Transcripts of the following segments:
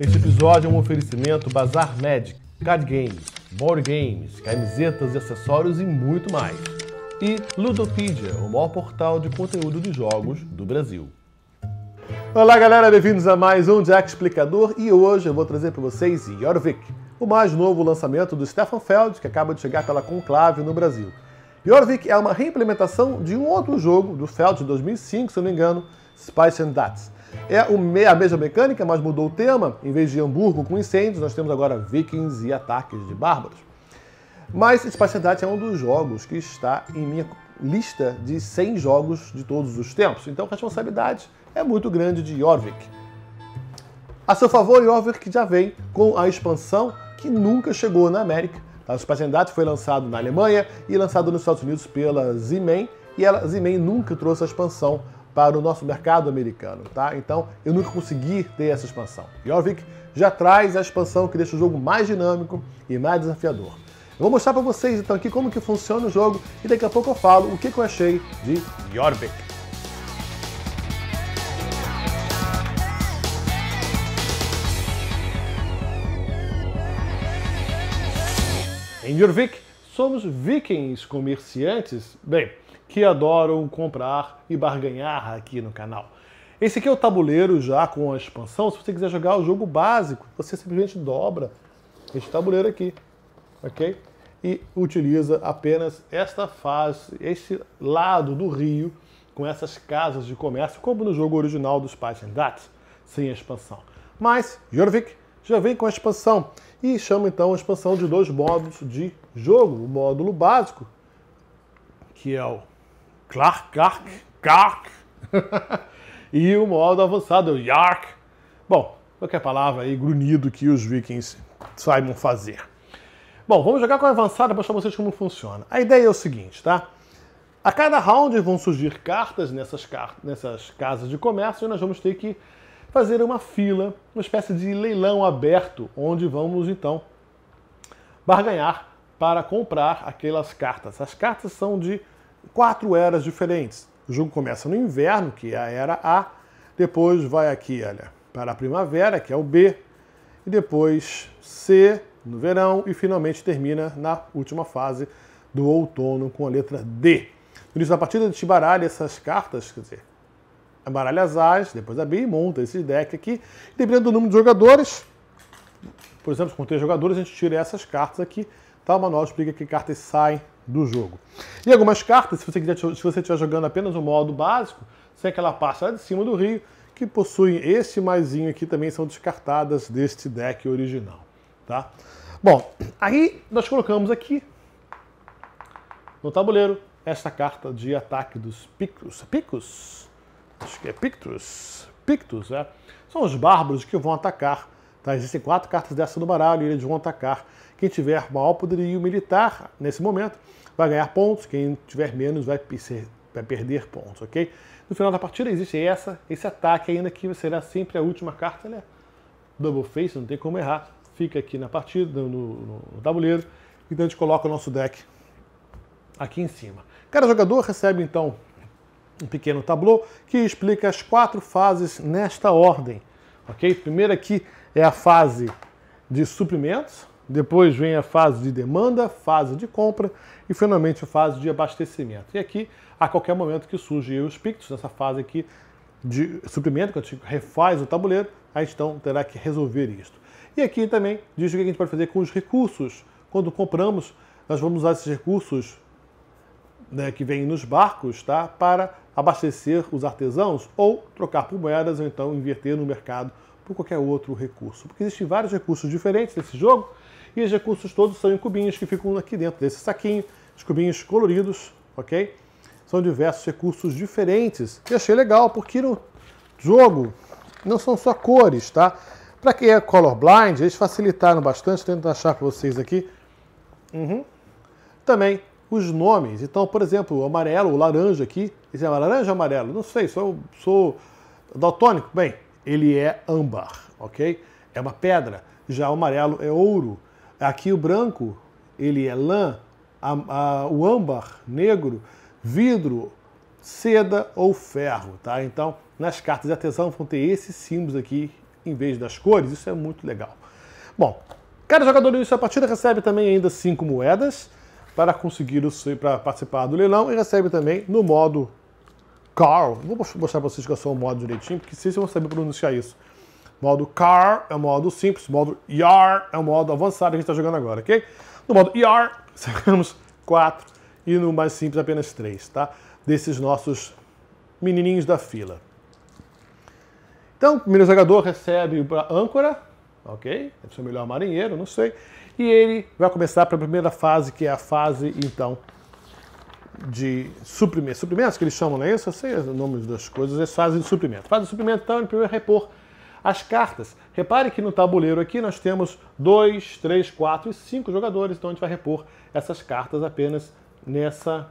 Este episódio é um oferecimento Bazar Magic, Card Games, Board Games, camisetas e acessórios e muito mais. E Ludopedia, o maior portal de conteúdo de jogos do Brasil. Olá galera, bem-vindos a mais um Jack Explicador e hoje eu vou trazer para vocês Jorvik, o mais novo lançamento do Stefan Feld, que acaba de chegar pela Conclave no Brasil. Jorvik é uma reimplementação de um outro jogo do Feld de 2005, se não me engano, Spice and Dats. É a mesma mecânica, mas mudou o tema. Em vez de Hamburgo com incêndios, nós temos agora vikings e ataques de bárbaros. Mas Espaciedade é um dos jogos que está em minha lista de 100 jogos de todos os tempos. Então a responsabilidade é muito grande de Jorvik. A seu favor, Jorvik já vem com a expansão que nunca chegou na América. A tá, Spacendat foi lançado na Alemanha e lançado nos Estados Unidos pela Z-Man. e ela, Zimen nunca trouxe a expansão para o nosso mercado americano, tá? Então eu nunca consegui ter essa expansão. Jovic já traz a expansão que deixa o jogo mais dinâmico e mais desafiador. Eu vou mostrar para vocês então aqui como que funciona o jogo e daqui a pouco eu falo o que, que eu achei de Jorvik. Em Jorvik, somos vikings comerciantes? Bem, que adoram comprar e barganhar aqui no canal. Esse aqui é o tabuleiro já com a expansão. Se você quiser jogar o jogo básico, você simplesmente dobra este tabuleiro aqui, ok? E utiliza apenas esta face, este lado do rio com essas casas de comércio, como no jogo original dos Pajendats, sem a expansão. Mas Jorvik já vem com a expansão e chama então a expansão de dois módulos de jogo, o módulo básico, que é o clark, clark, clark, e o modo avançado, é o yark. Bom, qualquer é palavra aí, grunhido que os vikings saibam fazer. Bom, vamos jogar com a avançada para mostrar vocês como funciona. A ideia é o seguinte, tá? A cada round vão surgir cartas nessas, car nessas casas de comércio e nós vamos ter que fazer uma fila, uma espécie de leilão aberto, onde vamos então barganhar para comprar aquelas cartas. As cartas são de quatro eras diferentes. O jogo começa no inverno, que é a era A, depois vai aqui, olha, para a primavera, que é o B, e depois C no verão e finalmente termina na última fase do outono com a letra D. Por isso, da partida, baralha essas cartas, quer dizer, baralha as As, depois a B e monta esse deck aqui. Dependendo do número de jogadores, por exemplo, com três jogadores, a gente tira essas cartas aqui. Tá? O manual explica que cartas saem do jogo. E algumas cartas, se você, quiser, se você estiver jogando apenas o modo básico, sem aquela parte lá de cima do rio, que possuem esse maisinho aqui também são descartadas deste deck original, tá? Bom, aí nós colocamos aqui no tabuleiro esta carta de ataque dos Pictus. Pictus? Acho que é Pictus. Pictus, é. São os bárbaros que vão atacar, tá? Existem quatro cartas dessa no baralho e eles vão atacar quem tiver maior poderio militar nesse momento vai ganhar pontos, quem tiver menos vai, vai perder pontos, ok? No final da partida existe essa, esse ataque ainda que será sempre a última carta, né? Double face, não tem como errar. Fica aqui na partida, no, no, no tabuleiro. Então a gente coloca o nosso deck aqui em cima. Cada jogador recebe então um pequeno tablô que explica as quatro fases nesta ordem, ok? Primeiro aqui é a fase de suprimentos, depois vem a fase de demanda, fase de compra e finalmente a fase de abastecimento. E aqui, a qualquer momento que surge os pictos, nessa fase aqui de suprimento, quando a gente refaz o tabuleiro, a gente então terá que resolver isto. E aqui também diz o que a gente pode fazer com os recursos. Quando compramos, nós vamos usar esses recursos né, que vêm nos barcos tá, para abastecer os artesãos ou trocar por moedas ou então inverter no mercado por qualquer outro recurso. Porque existem vários recursos diferentes nesse jogo e os recursos todos são em cubinhos que ficam aqui dentro desse saquinho, os cubinhos coloridos, ok? São diversos recursos diferentes. E achei legal, porque no jogo não são só cores, tá? Para quem é colorblind, eles facilitaram bastante, tento achar para vocês aqui. Uhum. Também os nomes. Então, por exemplo, o amarelo, o laranja aqui, Isso é laranja ou amarelo? Não sei, sou, sou daltônico. Bem, ele é âmbar, ok? É uma pedra. Já o amarelo é ouro. Aqui o branco, ele é lã, a, a, o âmbar negro, vidro, seda ou ferro, tá? Então, nas cartas de artesão vão ter esses símbolos aqui em vez das cores, isso é muito legal. Bom, cada jogador no início da partida recebe também ainda cinco moedas para conseguir o seu, para participar do leilão e recebe também no modo Carl. Vou mostrar para vocês que eu sou o modo direitinho, porque vocês vão saber pronunciar isso. Modo Car é o modo simples, modo YAR é o modo avançado que a gente está jogando agora, ok? No modo YAR, sacamos quatro e no mais simples apenas três, tá? Desses nossos menininhos da fila. Então, o primeiro jogador recebe a âncora, ok? Deve ser o melhor marinheiro, não sei. E ele vai começar para a primeira fase, que é a fase, então, de suprimentos. Suprimentos que eles chamam, não é isso? Eu sei os nomes das coisas, é fase de suprimento. Fase de suprimento, então, ele primeiro repor as cartas. Repare que no tabuleiro aqui nós temos 2, 3, 4 e 5 jogadores, então a gente vai repor essas cartas apenas nessa,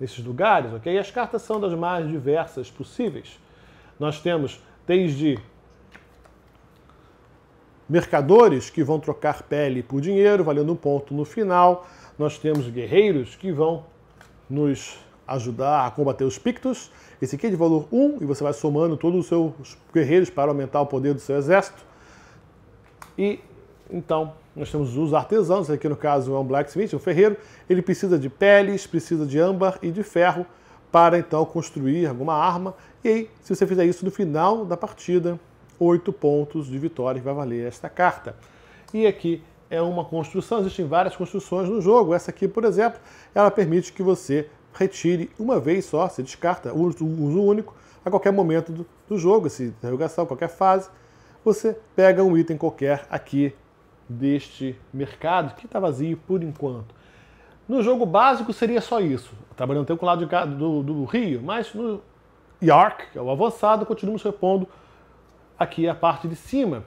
nesses lugares, ok? E as cartas são das mais diversas possíveis. Nós temos desde mercadores que vão trocar pele por dinheiro, valendo um ponto no final. Nós temos guerreiros que vão nos ajudar a combater os pictos esse aqui é de valor 1 e você vai somando todos os seus guerreiros para aumentar o poder do seu exército. E então nós temos os artesãos, aqui no caso é um blacksmith, um ferreiro. Ele precisa de peles, precisa de âmbar e de ferro para então construir alguma arma. E aí, se você fizer isso no final da partida, 8 pontos de vitória que vai valer esta carta. E aqui é uma construção, existem várias construções no jogo. Essa aqui, por exemplo, ela permite que você retire uma vez só, se descarta, uso, uso único, a qualquer momento do, do jogo, se interrogação, qualquer fase, você pega um item qualquer aqui deste mercado, que está vazio por enquanto. No jogo básico seria só isso, trabalhando até com o lado do, do, Rio, mas no York, que é o avançado, continuamos repondo aqui a parte de cima.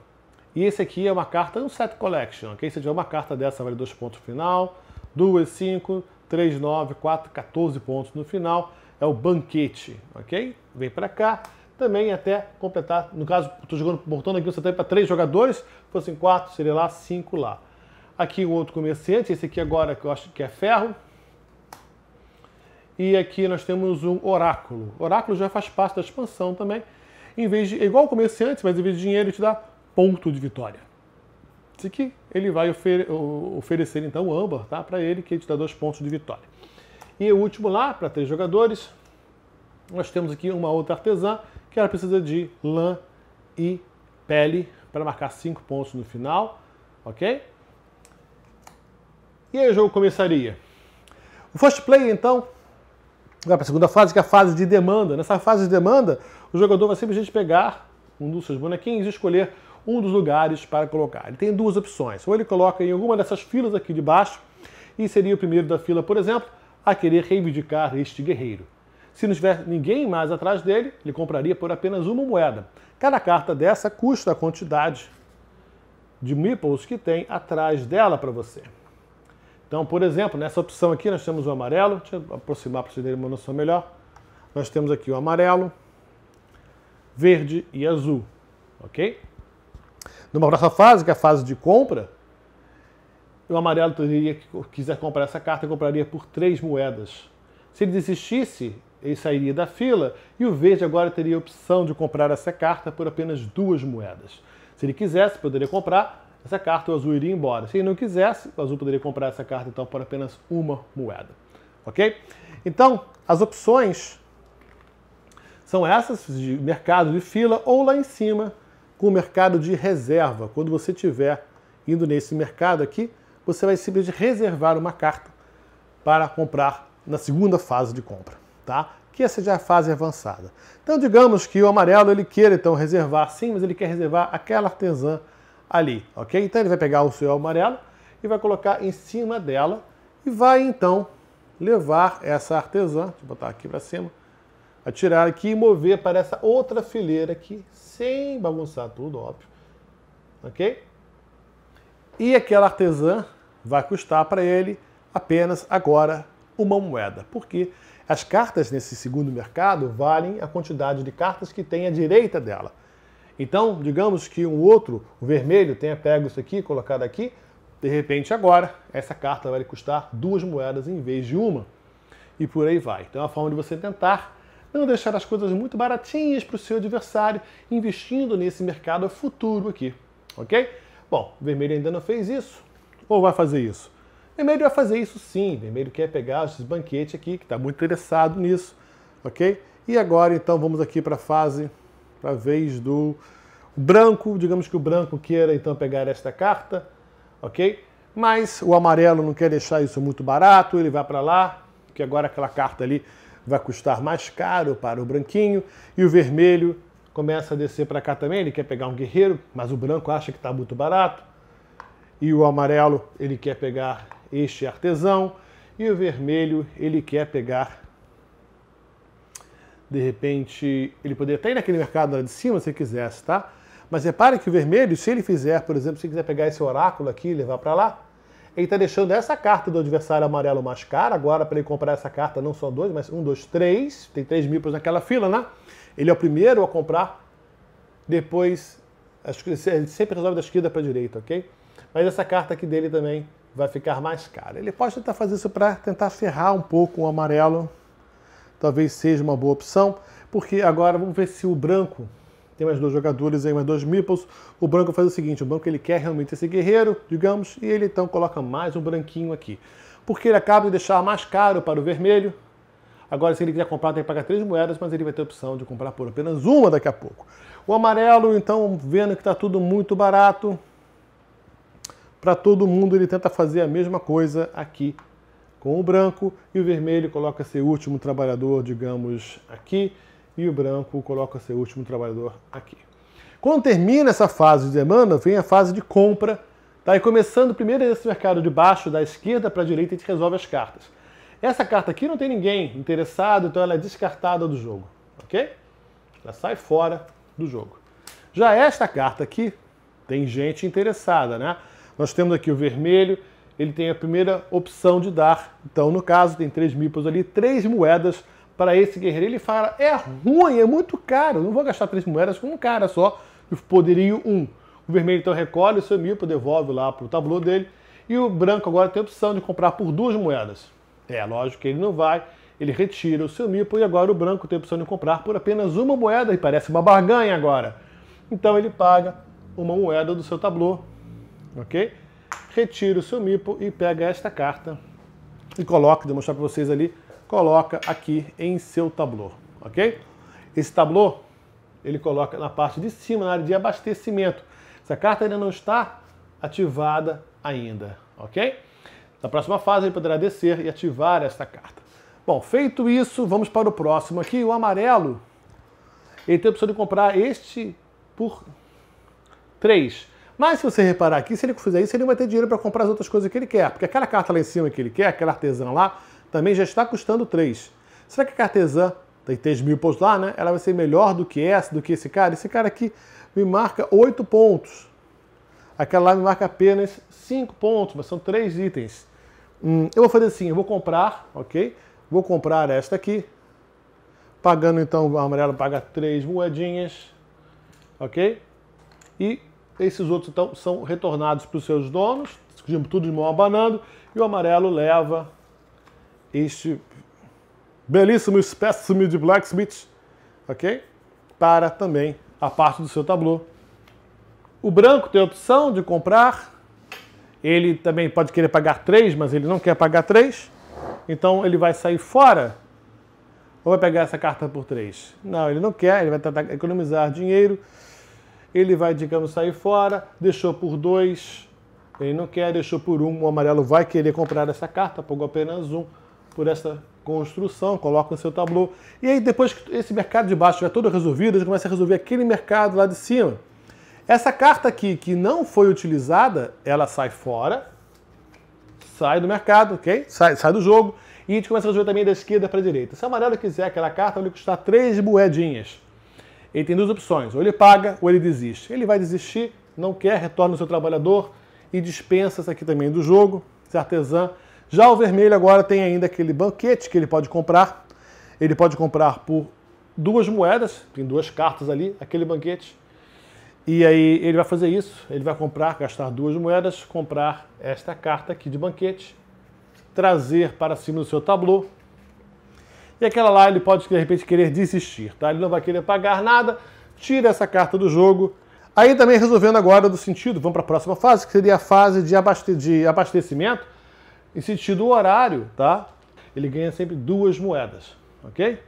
E esse aqui é uma carta, um set collection, ok? Se tiver é uma carta dessa, vale dois pontos final, duas, cinco, 3,9, 4, 14 pontos no final. É o banquete, ok? Vem para cá. Também até completar, no caso, estou jogando, montando aqui um tem para três jogadores, fossem quatro, seria lá, cinco lá. Aqui um outro comerciante, esse aqui agora que eu acho que é ferro. E aqui nós temos um oráculo. Oráculo já faz parte da expansão também. Em vez de, é igual o comerciante, mas em vez de dinheiro, ele te dá ponto de vitória. Esse aqui ele vai ofer oferecer então o âmbar tá, para ele, que te dá dois pontos de vitória. E o último lá, para três jogadores, nós temos aqui uma outra artesã, que ela precisa de lã e pele para marcar cinco pontos no final, ok? E aí o jogo começaria. O first play, então, vai para a segunda fase, que é a fase de demanda. Nessa fase de demanda, o jogador vai simplesmente pegar um dos seus bonequinhos e escolher um dos lugares para colocar. Ele tem duas opções. Ou ele coloca em alguma dessas filas aqui de baixo, e seria o primeiro da fila, por exemplo, a querer reivindicar este guerreiro. Se não tiver ninguém mais atrás dele, ele compraria por apenas uma moeda. Cada carta dessa custa a quantidade de meeples que tem atrás dela para você. Então, por exemplo, nessa opção aqui nós temos o amarelo. Deixa eu aproximar para vocês terem uma noção melhor. Nós temos aqui o amarelo, verde e azul, ok? Numa próxima fase, que é a fase de compra, o amarelo teria que quiser comprar essa carta, compraria por três moedas. Se ele desistisse, ele sairia da fila e o verde agora teria a opção de comprar essa carta por apenas duas moedas. Se ele quisesse, poderia comprar essa carta, o azul iria embora. Se ele não quisesse, o azul poderia comprar essa carta então por apenas uma moeda. Ok? Então, as opções são essas de mercado de fila ou lá em cima com o mercado de reserva. Quando você estiver indo nesse mercado aqui, você vai simplesmente reservar uma carta para comprar na segunda fase de compra, tá? Que essa já é a fase avançada. Então, digamos que o amarelo ele queira então reservar, sim, mas ele quer reservar aquela artesã ali, ok? Então ele vai pegar o seu amarelo e vai colocar em cima dela e vai então levar essa artesã, deixa eu botar aqui para cima, atirar aqui e mover para essa outra fileira aqui, sem bagunçar tudo, óbvio. Ok? E aquela artesã vai custar para ele apenas agora uma moeda, porque as cartas nesse segundo mercado valem a quantidade de cartas que tem à direita dela. Então, digamos que um outro, o vermelho, tenha pego isso aqui, colocado aqui, de repente agora essa carta vai lhe custar duas moedas em vez de uma. E por aí vai. Então é uma forma de você tentar não deixar as coisas muito baratinhas para o seu adversário, investindo nesse mercado futuro aqui, ok? Bom, o vermelho ainda não fez isso, ou vai fazer isso? O vermelho vai fazer isso sim, o vermelho quer pegar esses banquete aqui, que está muito interessado nisso, ok? E agora então vamos aqui para a fase, para a vez do branco, digamos que o branco queira então pegar esta carta, ok? Mas o amarelo não quer deixar isso muito barato, ele vai para lá, que agora aquela carta ali vai custar mais caro para o branquinho, e o vermelho começa a descer para cá também, ele quer pegar um guerreiro, mas o branco acha que está muito barato, e o amarelo ele quer pegar este artesão, e o vermelho ele quer pegar de repente, ele poderia até ir naquele mercado lá de cima se quisesse, tá? Mas repare que o vermelho, se ele fizer, por exemplo, se quiser pegar esse oráculo aqui e levar para lá, ele está deixando essa carta do adversário amarelo mais cara. Agora, para ele comprar essa carta, não são dois, mas um, dois, três. Tem três mil naquela fila, né? Ele é o primeiro a comprar. Depois, ele sempre resolve da esquerda para a direita, ok? Mas essa carta aqui dele também vai ficar mais cara. Ele pode tentar fazer isso para tentar ferrar um pouco o amarelo. Talvez seja uma boa opção, porque agora vamos ver se o branco tem mais dois jogadores aí, mais dois meeples. O branco faz o seguinte, o branco ele quer realmente esse guerreiro, digamos, e ele então coloca mais um branquinho aqui. Porque ele acaba de deixar mais caro para o vermelho. Agora, se ele quiser comprar, tem que pagar três moedas, mas ele vai ter a opção de comprar por apenas uma daqui a pouco. O amarelo, então, vendo que está tudo muito barato, para todo mundo ele tenta fazer a mesma coisa aqui com o branco e o vermelho coloca seu último trabalhador, digamos, aqui e o branco coloca seu último trabalhador aqui. Quando termina essa fase de demanda, vem a fase de compra. Tá? E começando primeiro esse mercado de baixo, da esquerda para a direita, a gente resolve as cartas. Essa carta aqui não tem ninguém interessado, então ela é descartada do jogo. Ok? Ela sai fora do jogo. Já esta carta aqui tem gente interessada, né? Nós temos aqui o vermelho, ele tem a primeira opção de dar. Então, no caso, tem três mipos ali, três moedas para esse guerreiro. Ele fala: é ruim, é muito caro, não vou gastar três moedas com um cara só, O poderia um. O vermelho então recolhe o seu mipo, devolve lá para o tabuleiro dele. E o branco agora tem a opção de comprar por duas moedas. É lógico que ele não vai, ele retira o seu mipo e agora o branco tem a opção de comprar por apenas uma moeda e parece uma barganha agora. Então ele paga uma moeda do seu tabuleiro, ok? Retira o seu mipo e pega esta carta e coloca, vou mostrar para vocês ali, coloca aqui em seu tablô, ok? Esse tablô ele coloca na parte de cima, na área de abastecimento. Essa carta ainda não está ativada ainda, ok? Na próxima fase ele poderá descer e ativar esta carta. Bom, feito isso, vamos para o próximo aqui, o amarelo. Ele tem a opção de comprar este por 3. Mas se você reparar aqui, se ele fizer isso, ele vai ter dinheiro para comprar as outras coisas que ele quer. Porque aquela carta lá em cima que ele quer, aquela artesã lá, também já está custando 3. Será que a Cartesã tem 3 mil pontos lá, né? Ela vai ser melhor do que essa, do que esse cara? Esse cara aqui me marca 8 pontos. Aquela lá me marca apenas 5 pontos, mas são 3 itens. Hum, eu vou fazer assim, eu vou comprar, ok? Vou comprar esta aqui. Pagando então, o amarelo paga 3 moedinhas, ok? E esses outros então são retornados para os seus donos, tudo de mão abanando, e o amarelo leva este belíssimo espécime de blacksmith, ok? Para também a parte do seu tablô. O branco tem a opção de comprar, ele também pode querer pagar 3, mas ele não quer pagar 3, então ele vai sair fora ou vai pegar essa carta por 3. Não, ele não quer, ele vai tentar economizar dinheiro, ele vai, digamos, sair fora, deixou por 2, ele não quer, deixou por 1, um, o amarelo vai querer comprar essa carta, pagou apenas 1. Um por essa construção, coloca no seu tabu. E aí, depois que esse mercado de baixo estiver todo resolvido, gente começa a resolver aquele mercado lá de cima. Essa carta aqui, que não foi utilizada, ela sai fora, sai do mercado, ok? Sai, sai do jogo. E a gente começa a resolver também da esquerda para a direita. Se o amarelo quiser aquela carta, vai custar três moedinhas. Ele tem duas opções, ou ele paga ou ele desiste. Ele vai desistir, não quer, retorna o seu trabalhador e dispensa essa aqui também do jogo, esse artesã já o vermelho agora tem ainda aquele banquete que ele pode comprar. Ele pode comprar por duas moedas, tem duas cartas ali, aquele banquete. E aí ele vai fazer isso, ele vai comprar, gastar duas moedas, comprar esta carta aqui de banquete, trazer para cima do seu tablô. E aquela lá ele pode de repente querer desistir, tá? Ele não vai querer pagar nada, tira essa carta do jogo. Aí também resolvendo agora do sentido, vamos para a próxima fase, que seria a fase de, abaste de abastecimento. Em sentido horário, tá? Ele ganha sempre duas moedas, ok?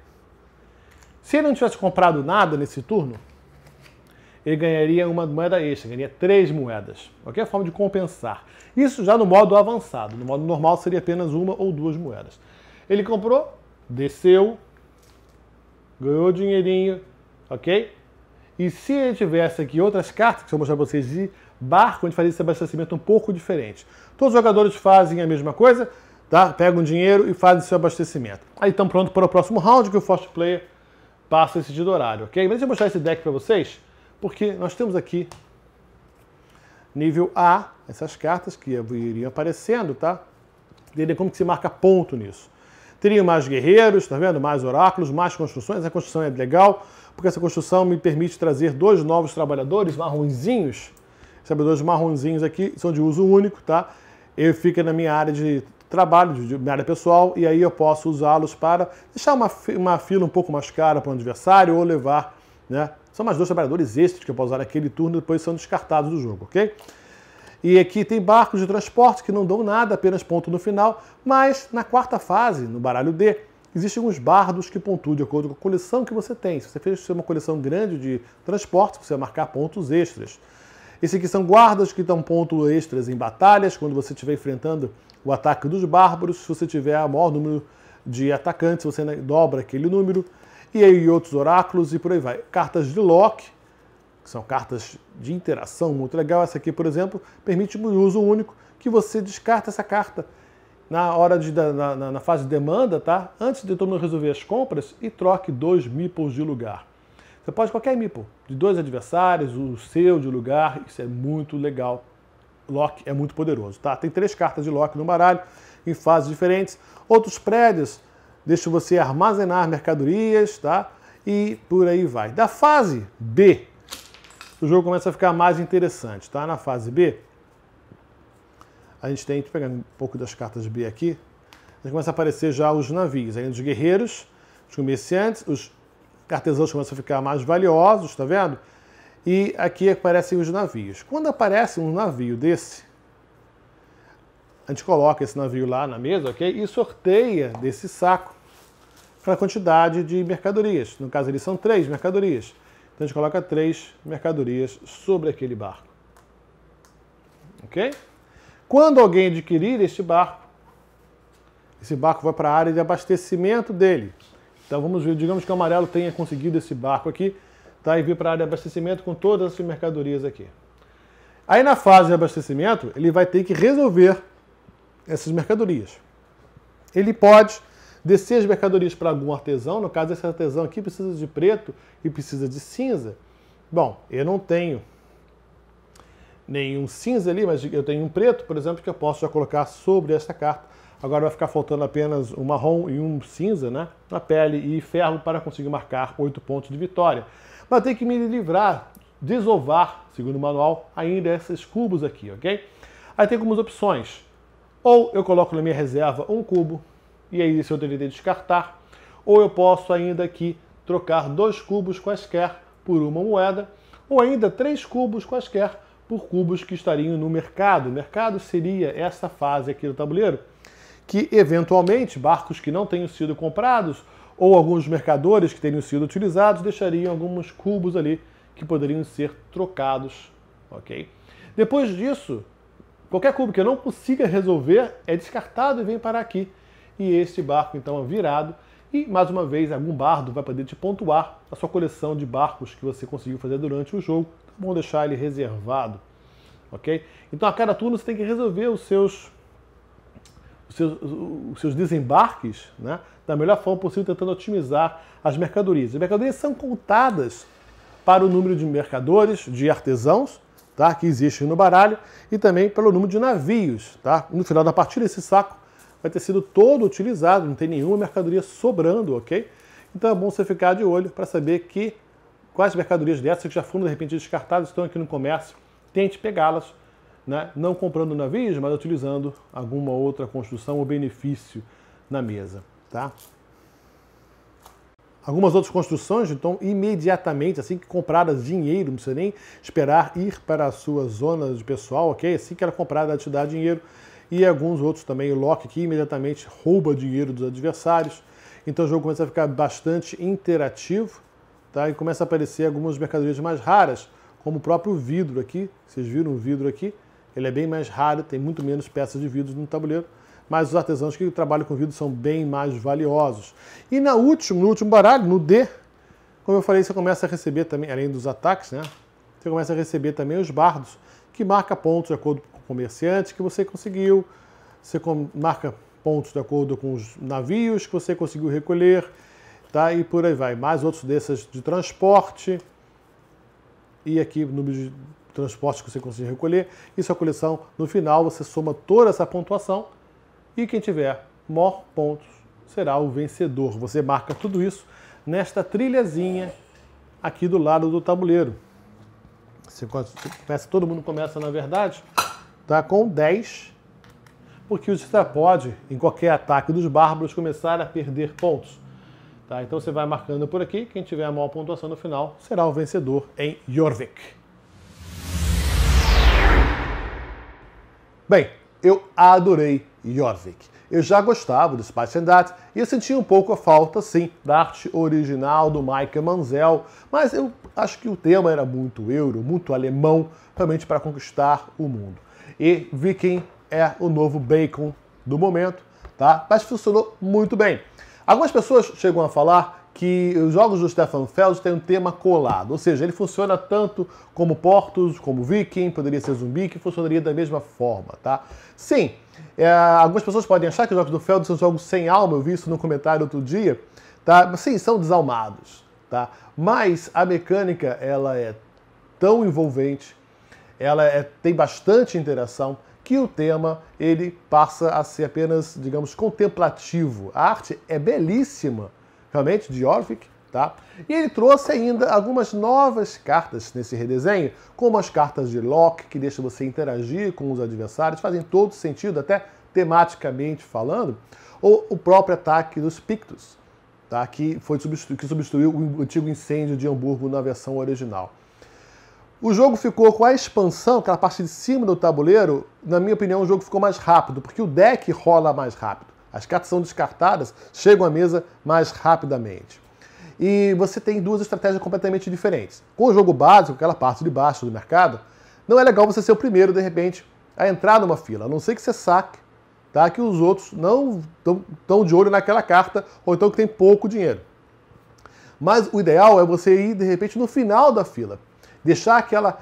Se ele não tivesse comprado nada nesse turno, ele ganharia uma moeda extra, ganharia três moedas. Ok? A forma de compensar. Isso já no modo avançado. No modo normal seria apenas uma ou duas moedas. Ele comprou, desceu, ganhou dinheirinho, ok? E se ele tivesse aqui outras cartas, que eu vou mostrar para vocês de barco, onde fazia esse abastecimento um pouco diferente. Todos os jogadores fazem a mesma coisa, tá? pegam dinheiro e fazem seu abastecimento. Aí estão prontos para o próximo round que o Force Player passa esse do horário, ok? Mas deixa eu mostrar esse deck para vocês, porque nós temos aqui nível A, essas cartas que iriam aparecendo, tá? Entender como que se marca ponto nisso. Teriam mais guerreiros, tá vendo? Mais oráculos, mais construções. A construção é legal, porque essa construção me permite trazer dois novos trabalhadores marronzinhos, sabedores marronzinhos aqui são de uso único, tá? Ele fica na minha área de trabalho, de, minha área pessoal, e aí eu posso usá-los para deixar uma, uma fila um pouco mais cara para o um adversário ou levar, né? São mais dois trabalhadores extras que eu posso usar naquele turno e depois são descartados do jogo, ok? E aqui tem barcos de transporte que não dão nada, apenas ponto no final, mas na quarta fase, no baralho D, existem uns bardos que pontuam de acordo com a coleção que você tem. Se você fez uma coleção grande de transporte, você vai marcar pontos extras. Esse aqui são guardas que dão ponto extras em batalhas, quando você estiver enfrentando o ataque dos bárbaros. Se você tiver o maior número de atacantes, você dobra aquele número. E aí outros oráculos e por aí vai. Cartas de lock, que são cartas de interação muito legal. Essa aqui, por exemplo, permite um uso único, que você descarta essa carta na hora de, na, na, na fase de demanda, tá? Antes de todo mundo resolver as compras e troque dois meeples de lugar. Você pode qualquer mipo de dois adversários, o seu de lugar, isso é muito legal. Loki é muito poderoso, tá? Tem três cartas de Loki no baralho, em fases diferentes. Outros prédios deixam você armazenar mercadorias, tá? E por aí vai. Da fase B, o jogo começa a ficar mais interessante, tá? Na fase B, a gente tem, deixa eu pegar um pouco das cartas B aqui, a gente começa a aparecer já os navios, aí os guerreiros, os comerciantes, os cartesãos começam a ficar mais valiosos, está vendo? E aqui aparecem os navios. Quando aparece um navio desse, a gente coloca esse navio lá na mesa, ok? E sorteia desse saco para a quantidade de mercadorias. No caso, eles são três mercadorias. Então a gente coloca três mercadorias sobre aquele barco. Ok? Quando alguém adquirir este barco, esse barco vai para a área de abastecimento dele. Então vamos ver, digamos que o amarelo tenha conseguido esse barco aqui, tá? E vir para a área de abastecimento com todas as suas mercadorias aqui. Aí na fase de abastecimento, ele vai ter que resolver essas mercadorias. Ele pode descer as mercadorias para algum artesão, no caso esse artesão aqui precisa de preto e precisa de cinza. Bom, eu não tenho nenhum cinza ali, mas eu tenho um preto, por exemplo, que eu posso já colocar sobre essa carta Agora vai ficar faltando apenas um marrom e um cinza né, na pele e ferro para conseguir marcar oito pontos de vitória. Mas tem que me livrar, desovar, segundo o manual, ainda esses cubos aqui, ok? Aí tem algumas opções. Ou eu coloco na minha reserva um cubo, e aí esse eu deveria descartar. Ou eu posso ainda aqui trocar dois cubos quaisquer por uma moeda, ou ainda três cubos quaisquer por cubos que estariam no mercado. O mercado seria essa fase aqui do tabuleiro, que, eventualmente, barcos que não tenham sido comprados ou alguns mercadores que tenham sido utilizados deixariam alguns cubos ali que poderiam ser trocados, ok? Depois disso, qualquer cubo que eu não consiga resolver é descartado e vem parar aqui. E este barco então é virado e mais uma vez algum bardo vai poder te pontuar a sua coleção de barcos que você conseguiu fazer durante o jogo. Então, vamos deixar ele reservado, ok? Então a cada turno você tem que resolver os seus os seus, os seus desembarques né, da melhor forma possível, tentando otimizar as mercadorias. As mercadorias são contadas para o número de mercadores, de artesãos, tá, que existem no baralho, e também pelo número de navios. Tá? No final da partida, esse saco vai ter sido todo utilizado, não tem nenhuma mercadoria sobrando, ok? Então é bom você ficar de olho para saber que quais mercadorias dessas que já foram de repente descartadas estão aqui no comércio, tente pegá-las né? não comprando navios, mas utilizando alguma outra construção ou benefício na mesa. Tá? Algumas outras construções, então, imediatamente, assim que compradas dinheiro, não precisa nem esperar ir para a sua zona de pessoal, ok? Assim que ela é comprada ela te dá dinheiro. E alguns outros também, o Loki, que imediatamente rouba dinheiro dos adversários. Então o jogo começa a ficar bastante interativo, tá? E começa a aparecer algumas mercadorias mais raras, como o próprio vidro aqui. Vocês viram o vidro aqui? ele é bem mais raro, tem muito menos peças de vidro no tabuleiro, mas os artesãos que trabalham com vidro são bem mais valiosos. E na último, no último baralho, no D, como eu falei, você começa a receber também, além dos ataques, né? Você começa a receber também os bardos, que marca pontos de acordo com o comerciante que você conseguiu, você marca pontos de acordo com os navios que você conseguiu recolher, tá? E por aí vai. Mais outros desses de transporte. E aqui número de transportes que você consegue recolher e sua coleção. No final, você soma toda essa pontuação e quem tiver maior pontos será o vencedor. Você marca tudo isso nesta trilhazinha aqui do lado do tabuleiro. Você começa, todo mundo começa, na verdade, tá com 10, porque o Tita pode, em qualquer ataque dos bárbaros, começar a perder pontos. Tá? Então você vai marcando por aqui, quem tiver a maior pontuação no final será o vencedor em Jorvik. Bem, eu adorei Jovic. Eu já gostava do Spice and That e eu sentia um pouco a falta, sim, da arte original do Michael Manzel, mas eu acho que o tema era muito euro, muito alemão, realmente para conquistar o mundo. E Viking é o novo bacon do momento, tá? Mas funcionou muito bem. Algumas pessoas chegam a falar que os jogos do Stefan Feld têm um tema colado, ou seja, ele funciona tanto como Portos, como Viking, poderia ser Zumbi, que funcionaria da mesma forma, tá? Sim, é, algumas pessoas podem achar que os jogos do Feld são jogos sem alma, eu vi isso no comentário outro dia, tá? Sim, são desalmados, tá? Mas a mecânica, ela é tão envolvente, ela é, tem bastante interação, que o tema ele passa a ser apenas, digamos, contemplativo. A arte é belíssima, realmente, de Jorvik, tá? E ele trouxe ainda algumas novas cartas nesse redesenho, como as cartas de Locke, que deixam você interagir com os adversários, fazem todo sentido, até tematicamente falando, ou o próprio ataque dos Pictos, tá? que, foi substitu que substituiu o antigo incêndio de Hamburgo na versão original. O jogo ficou com a expansão, aquela parte de cima do tabuleiro, na minha opinião, o jogo ficou mais rápido, porque o deck rola mais rápido. As cartas são descartadas, chegam à mesa mais rapidamente. E você tem duas estratégias completamente diferentes. Com o jogo básico, aquela parte de baixo do mercado, não é legal você ser o primeiro, de repente, a entrar numa fila, a não ser que você saque tá? que os outros não estão de olho naquela carta ou então que tem pouco dinheiro. Mas o ideal é você ir, de repente, no final da fila deixar aquela,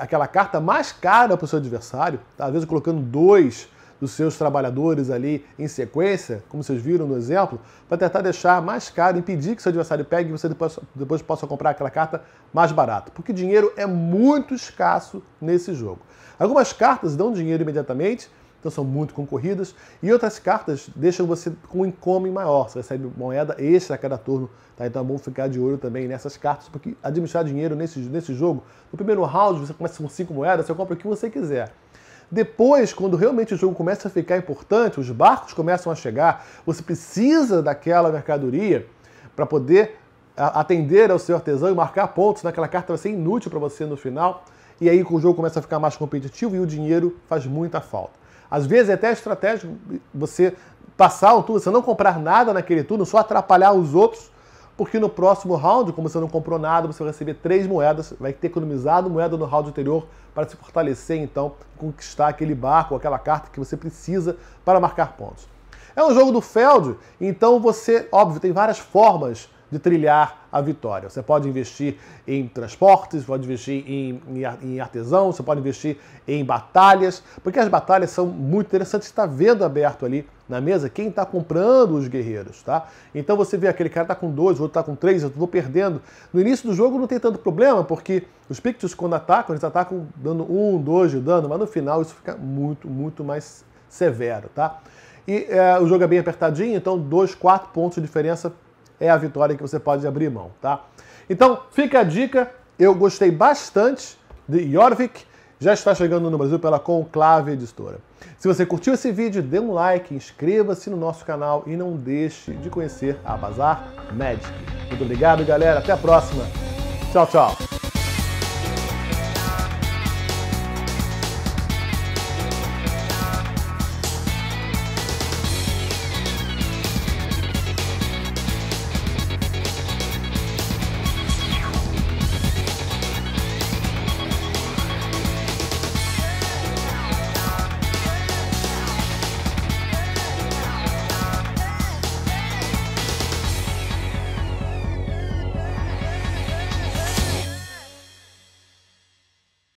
aquela carta mais cara para o seu adversário, tá? às vezes colocando dois dos seus trabalhadores ali em sequência, como vocês viram no exemplo, para tentar deixar mais caro, impedir que seu adversário pegue e você depois, depois possa comprar aquela carta mais barata. Porque dinheiro é muito escasso nesse jogo. Algumas cartas dão dinheiro imediatamente, então são muito concorridas. E outras cartas deixam você com um encome maior, você recebe moeda extra a cada turno. Tá? Então é bom ficar de olho também nessas cartas, porque administrar dinheiro nesse, nesse jogo, no primeiro round você começa com cinco moedas, você compra o que você quiser. Depois, quando realmente o jogo começa a ficar importante, os barcos começam a chegar, você precisa daquela mercadoria para poder atender ao seu artesão e marcar pontos, naquela né? carta vai ser inútil para você no final. E aí o jogo começa a ficar mais competitivo e o dinheiro faz muita falta. Às vezes é até estratégico você passar um turno, você não comprar nada naquele turno, só atrapalhar os outros porque no próximo round, como você não comprou nada, você vai receber três moedas, vai ter economizado moeda no round anterior para se fortalecer, então, conquistar aquele barco, aquela carta que você precisa para marcar pontos. É um jogo do Feld, então você, óbvio, tem várias formas de trilhar a vitória. Você pode investir em transportes, pode investir em, em, artesão, você pode investir em batalhas, porque as batalhas são muito interessantes. Está vendo aberto ali na mesa quem está comprando os guerreiros, tá? Então você vê aquele cara tá com dois, o outro tá com três, eu vou perdendo. No início do jogo não tem tanto problema, porque os Pictures quando atacam, eles atacam dando um, dois de dano, mas no final isso fica muito, muito mais severo, tá? E é, o jogo é bem apertadinho, então dois, quatro pontos de diferença é a vitória que você pode abrir mão, tá? Então, fica a dica. Eu gostei bastante de Jorvik. Já está chegando no Brasil pela Conclave Editora. Se você curtiu esse vídeo, dê um like, inscreva-se no nosso canal e não deixe de conhecer a Bazar Magic. Muito obrigado, galera. Até a próxima. Tchau, tchau.